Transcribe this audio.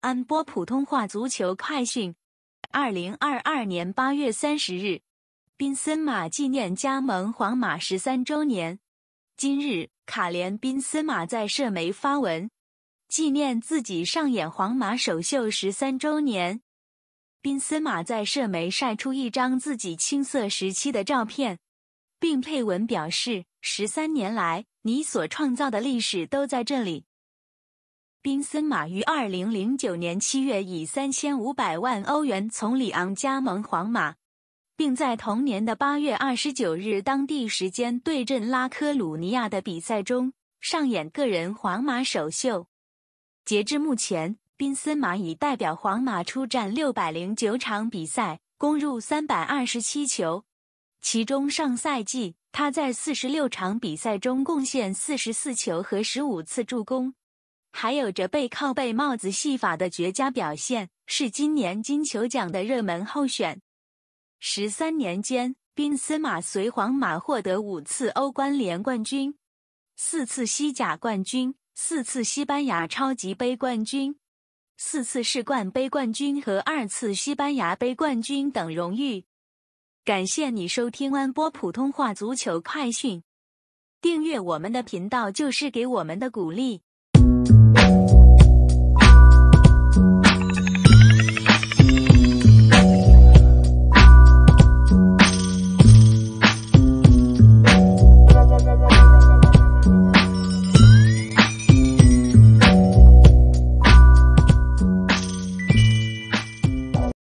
安播普通话足球快讯：二零二二年八月三十日，宾森马纪念加盟皇马十三周年。今日，卡连宾森马在社媒发文，纪念自己上演皇马首秀十三周年。宾森马在社媒晒出一张自己青涩时期的照片，并配文表示：“十三年来，你所创造的历史都在这里。”宾森马于二零零九年七月以三千五百万欧元从里昂加盟皇马，并在同年的八月二十九日当地时间对阵拉科鲁尼亚的比赛中上演个人皇马首秀。截至目前，宾森马已代表皇马出战六百零九场比赛，攻入三百二十七球，其中上赛季他在四十六场比赛中贡献四十四球和十五次助攻。还有着背靠背帽子戏法的绝佳表现，是今年金球奖的热门候选。十三年间，宾斯马随皇马获得五次欧冠联冠军、四次西甲冠军、四次西班牙超级杯冠军、四次世冠杯冠军和二次西班牙杯冠军等荣誉。感谢你收听安波普通话足球快讯，订阅我们的频道就是给我们的鼓励。